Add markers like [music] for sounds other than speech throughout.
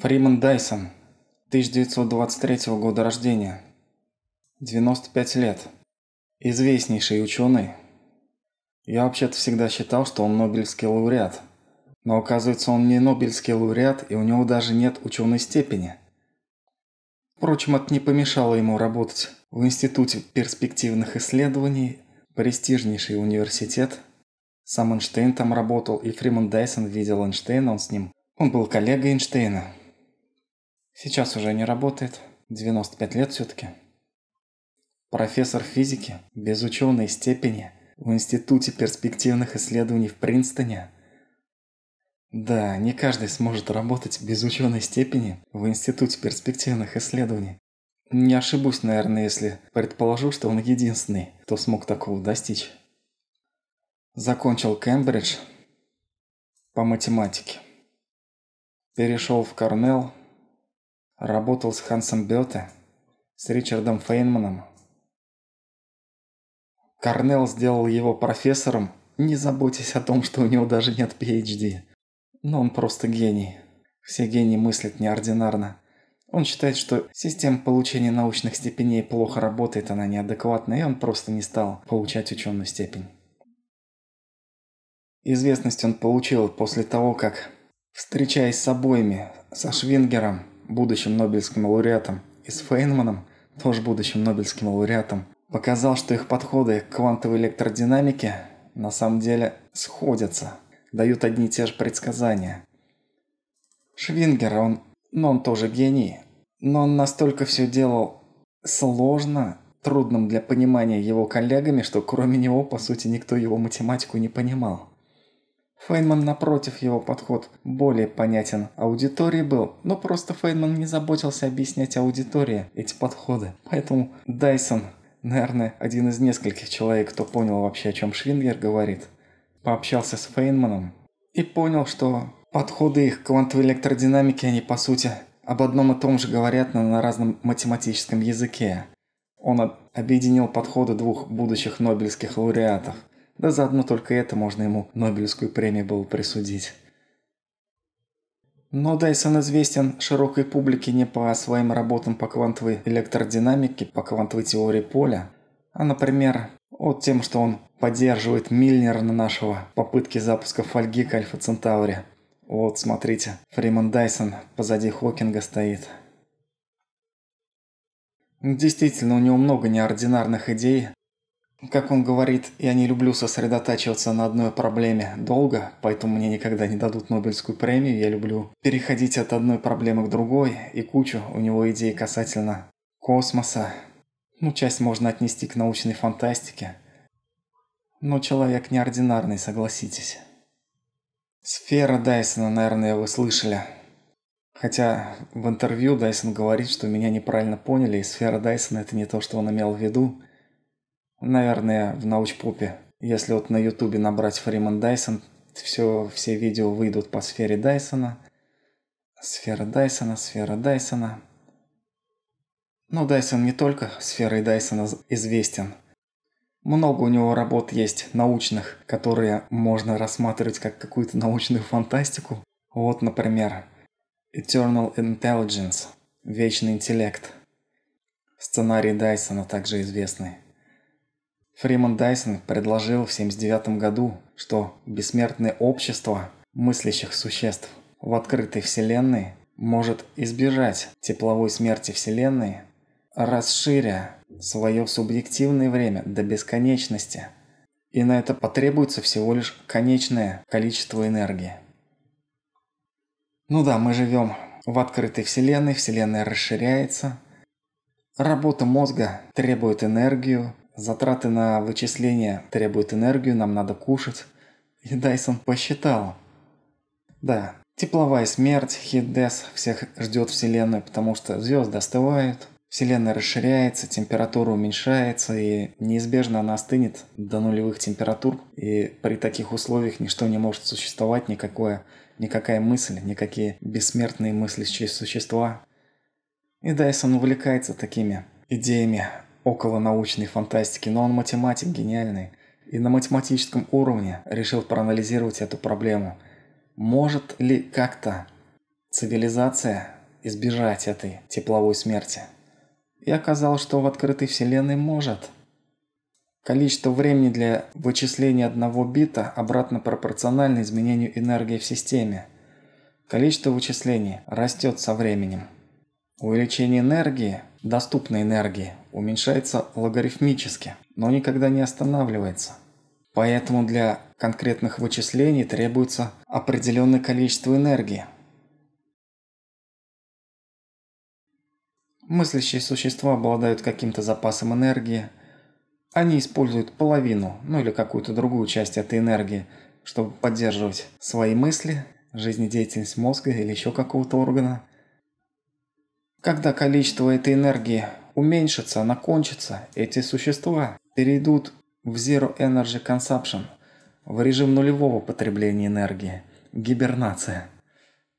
Фриман Дайсон, 1923 года рождения, 95 лет, известнейший ученый. Я вообще-то всегда считал, что он Нобелевский лауреат. Но оказывается, он не Нобелевский лауреат, и у него даже нет ученой степени. Впрочем, это не помешало ему работать в Институте перспективных исследований, престижнейший университет. Сам Эйнштейн там работал, и Фриман Дайсон видел Эйнштейна, он с ним. Он был коллегой Эйнштейна. Сейчас уже не работает, 95 лет все-таки. Профессор физики, без ученой степени, в Институте перспективных исследований в Принстоне. Да, не каждый сможет работать без ученой степени в Институте перспективных исследований. Не ошибусь, наверное, если предположу, что он единственный, кто смог такого достичь. Закончил Кембридж по математике. Перешел в Корнелл Работал с Хансом Бёте, с Ричардом Фейнманом. Корнелл сделал его профессором. Не заботьтесь о том, что у него даже нет PhD. Но он просто гений. Все гении мыслят неординарно. Он считает, что система получения научных степеней плохо работает, она неадекватна, и он просто не стал получать ученую степень. Известность он получил после того, как, встречаясь с обоими, со Швингером, будущим Нобелевским лауреатом, и с Фейнманом, тоже будущим Нобелевским лауреатом, показал, что их подходы к квантовой электродинамике на самом деле сходятся, дают одни и те же предсказания. Швингер, он, ну он тоже гений, но он настолько все делал сложно, трудным для понимания его коллегами, что кроме него, по сути, никто его математику не понимал. Фейнман напротив его подход более понятен аудитории был, но просто Фейнман не заботился объяснять аудитории эти подходы. Поэтому Дайсон, наверное, один из нескольких человек, кто понял вообще, о чем Швингер говорит, пообщался с Фейнманом и понял, что подходы их к квантовой электродинамике, они по сути об одном и том же говорят, но на разном математическом языке. Он объединил подходы двух будущих нобелевских лауреатов – да заодно только это можно ему Нобелевскую премию было присудить. Но Дайсон известен широкой публике не по своим работам по квантовой электродинамике, по квантовой теории поля, а, например, вот тем, что он поддерживает Миллера на нашего попытки запуска фольги к Альфа Центавре. Вот, смотрите, Фриман Дайсон позади Хокинга стоит. Действительно, у него много неординарных идей, как он говорит, я не люблю сосредотачиваться на одной проблеме долго, поэтому мне никогда не дадут Нобелевскую премию. Я люблю переходить от одной проблемы к другой, и кучу у него идей касательно космоса. Ну, часть можно отнести к научной фантастике. Но человек неординарный, согласитесь. Сфера Дайсона, наверное, вы слышали. Хотя в интервью Дайсон говорит, что меня неправильно поняли, и сфера Дайсона – это не то, что он имел в виду. Наверное, в научпопе. Если вот на ютубе набрать Фриман Дайсон, все, все видео выйдут по сфере Дайсона. Сфера Дайсона, сфера Дайсона. Но ну, Дайсон не только сферой Дайсона известен. Много у него работ есть научных, которые можно рассматривать как какую-то научную фантастику. Вот, например, Eternal Intelligence – Вечный интеллект. Сценарий Дайсона также известный. Фриман Дайсон предложил в 1979 году, что бессмертное общество мыслящих существ в открытой Вселенной может избежать тепловой смерти Вселенной, расширя свое субъективное время до бесконечности, и на это потребуется всего лишь конечное количество энергии. Ну да, мы живем в открытой Вселенной, Вселенная расширяется, работа мозга требует энергию, Затраты на вычисления требуют энергию, нам надо кушать. И Дайсон посчитал. Да, тепловая смерть, хидес всех ждет Вселенную, потому что звезды остывают, Вселенная расширяется, температура уменьшается, и неизбежно она остынет до нулевых температур. И при таких условиях ничто не может существовать, никакое, никакая мысль, никакие бессмертные мыслящие существа. И Дайсон увлекается такими идеями около научной фантастики, но он математик гениальный и на математическом уровне решил проанализировать эту проблему. Может ли как-то цивилизация избежать этой тепловой смерти? И оказалось, что в открытой вселенной может. Количество времени для вычисления одного бита обратно пропорционально изменению энергии в системе. Количество вычислений растет со временем. Увеличение энергии, доступной энергии, уменьшается логарифмически, но никогда не останавливается. Поэтому для конкретных вычислений требуется определенное количество энергии. Мыслящие существа обладают каким-то запасом энергии. Они используют половину, ну или какую-то другую часть этой энергии, чтобы поддерживать свои мысли, жизнедеятельность мозга или еще какого-то органа. Когда количество этой энергии уменьшится, она кончится. Эти существа перейдут в Zero Energy Consumption, в режим нулевого потребления энергии, гибернация,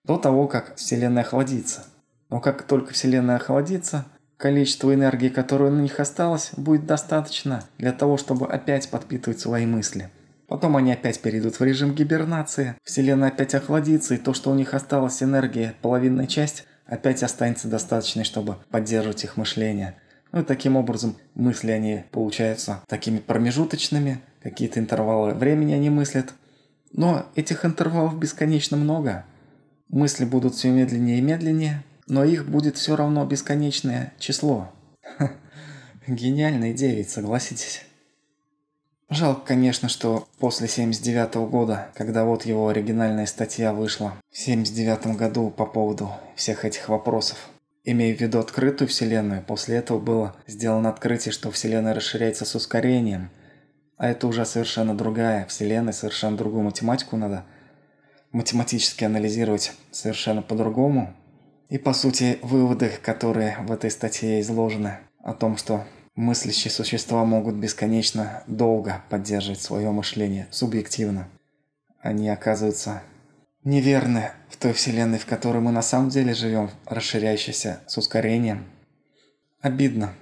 до того, как Вселенная охладится. Но как только Вселенная охладится, количество энергии, которое на них осталось, будет достаточно для того, чтобы опять подпитывать свои мысли. Потом они опять перейдут в режим гибернации, Вселенная опять охладится, и то, что у них осталось энергии, половинная часть – опять останется достаточной, чтобы поддерживать их мышление. Ну и таким образом мысли они получаются такими промежуточными, какие-то интервалы времени они мыслят. Но этих интервалов бесконечно много. Мысли будут все медленнее и медленнее, но их будет все равно бесконечное число. [laughs] Гениальная идея согласитесь. Жалко, конечно, что после 79 года, когда вот его оригинальная статья вышла, в 79 году по поводу всех этих вопросов, имея в виду открытую Вселенную, после этого было сделано открытие, что Вселенная расширяется с ускорением, а это уже совершенно другая Вселенная, совершенно другую математику надо математически анализировать совершенно по-другому. И по сути выводы, которые в этой статье изложены о том, что Мыслящие существа могут бесконечно долго поддерживать свое мышление субъективно. Они оказываются неверны в той вселенной, в которой мы на самом деле живем, расширяющейся с ускорением. Обидно.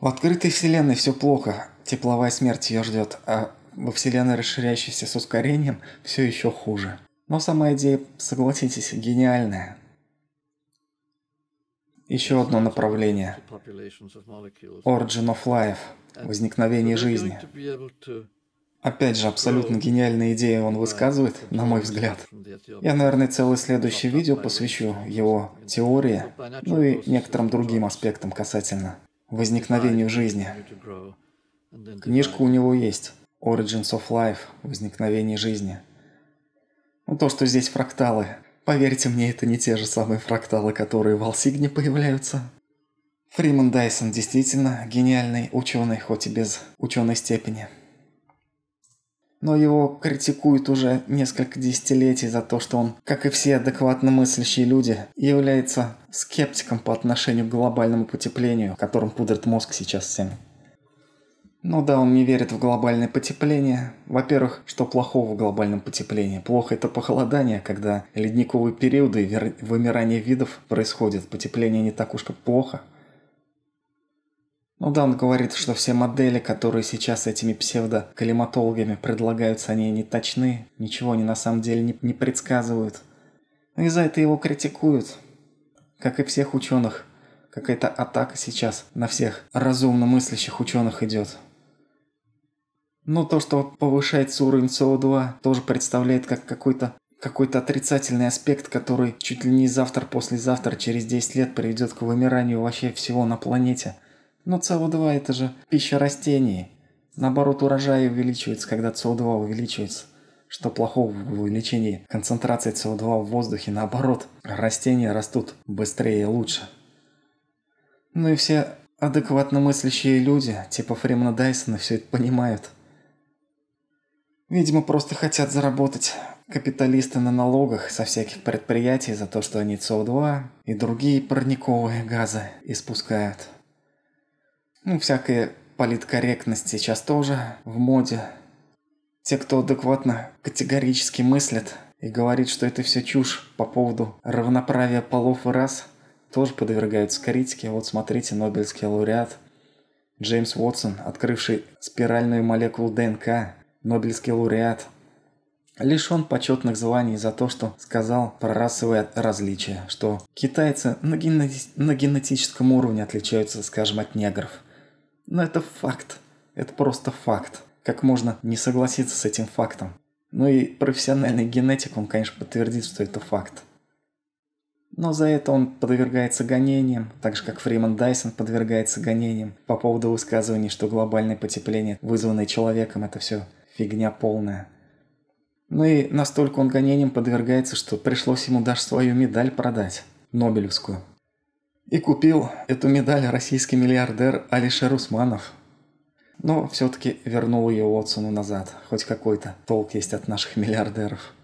В открытой вселенной все плохо, тепловая смерть ее ждет, а во вселенной, расширяющейся с ускорением, все еще хуже. Но сама идея, согласитесь, гениальная. Еще одно направление – Origin of Life, возникновение жизни. Опять же, абсолютно гениальная идея, он высказывает, на мой взгляд. Я, наверное, целое следующее видео посвящу его теории, ну и некоторым другим аспектам касательно возникновению жизни. Книжка у него есть «Origins of Life. Возникновение жизни». Ну, то, что здесь фракталы, Поверьте мне, это не те же самые фракталы, которые в Алсигне появляются. Фриман Дайсон действительно гениальный ученый, хоть и без ученой степени. Но его критикуют уже несколько десятилетий за то, что он, как и все адекватно мыслящие люди, является скептиком по отношению к глобальному потеплению, которым пудрит мозг сейчас всем. Ну да, он не верит в глобальное потепление. Во-первых, что плохого в глобальном потеплении? Плохо это похолодание, когда ледниковые периоды и вымирание видов происходит. Потепление не так уж как плохо. Ну да, он говорит, что все модели, которые сейчас этими псевдоклиматологами предлагаются, они не точны, ничего они на самом деле не, не предсказывают. Но ну, и за это его критикуют, как и всех ученых. Какая-то атака сейчас на всех разумно мыслящих ученых идет. Но то, что повышается уровень СО2, тоже представляет как какой-то какой-то отрицательный аспект, который чуть ли не завтра-послезавтра, через 10 лет приведет к вымиранию вообще всего на планете. Но СО2 это же пища растений. Наоборот, урожай увеличивается, когда СО2 увеличивается. Что плохого в увеличении концентрации СО2 в воздухе? Наоборот, растения растут быстрее и лучше. Ну и все адекватно мыслящие люди, типа Фремна Дайсона, все это понимают. Видимо, просто хотят заработать капиталисты на налогах со всяких предприятий за то, что они СО2 и другие парниковые газы испускают. Ну, всякая политкорректность сейчас тоже в моде. Те, кто адекватно, категорически мыслит и говорит, что это все чушь по поводу равноправия полов и рас, тоже подвергаются критике. Вот смотрите, Нобелевский лауреат Джеймс Уотсон, открывший спиральную молекулу ДНК, Нобелевский лауреат. Лишен почетных званий за то, что сказал про расовые различия, что китайцы на, гене... на генетическом уровне отличаются, скажем, от негров. Но это факт. Это просто факт. Как можно не согласиться с этим фактом? Ну и профессиональный генетик, он, конечно, подтвердит, что это факт. Но за это он подвергается гонениям, так же как Фриман Дайсон подвергается гонениям по поводу высказываний, что глобальное потепление, вызванное человеком, это все Фигня полная. Ну и настолько он гонениям подвергается, что пришлось ему даже свою медаль продать, Нобелевскую. И купил эту медаль российский миллиардер Алишер Усманов. Но все-таки вернул ее Уотсону назад, хоть какой-то толк есть от наших миллиардеров.